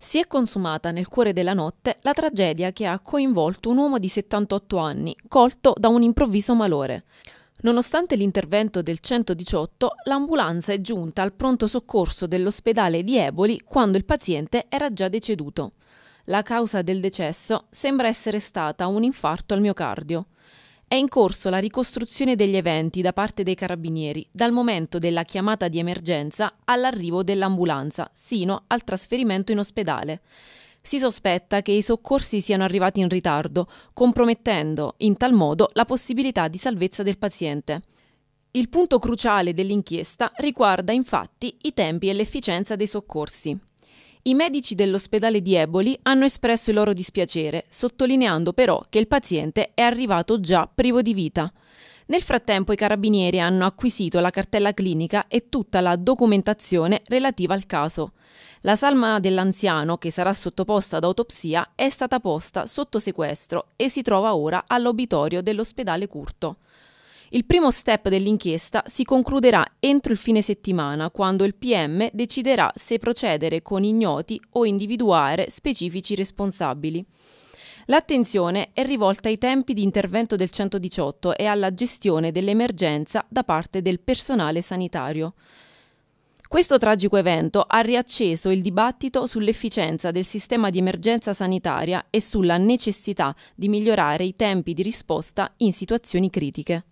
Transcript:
si è consumata nel cuore della notte la tragedia che ha coinvolto un uomo di 78 anni, colto da un improvviso malore. Nonostante l'intervento del 118, l'ambulanza è giunta al pronto soccorso dell'ospedale di Eboli quando il paziente era già deceduto. La causa del decesso sembra essere stata un infarto al miocardio. È in corso la ricostruzione degli eventi da parte dei carabinieri, dal momento della chiamata di emergenza all'arrivo dell'ambulanza, sino al trasferimento in ospedale. Si sospetta che i soccorsi siano arrivati in ritardo, compromettendo in tal modo la possibilità di salvezza del paziente. Il punto cruciale dell'inchiesta riguarda infatti i tempi e l'efficienza dei soccorsi. I medici dell'ospedale di Eboli hanno espresso il loro dispiacere, sottolineando però che il paziente è arrivato già privo di vita. Nel frattempo i carabinieri hanno acquisito la cartella clinica e tutta la documentazione relativa al caso. La salma dell'anziano, che sarà sottoposta ad autopsia, è stata posta sotto sequestro e si trova ora all'obitorio dell'ospedale Curto. Il primo step dell'inchiesta si concluderà entro il fine settimana, quando il PM deciderà se procedere con ignoti o individuare specifici responsabili. L'attenzione è rivolta ai tempi di intervento del 118 e alla gestione dell'emergenza da parte del personale sanitario. Questo tragico evento ha riacceso il dibattito sull'efficienza del sistema di emergenza sanitaria e sulla necessità di migliorare i tempi di risposta in situazioni critiche.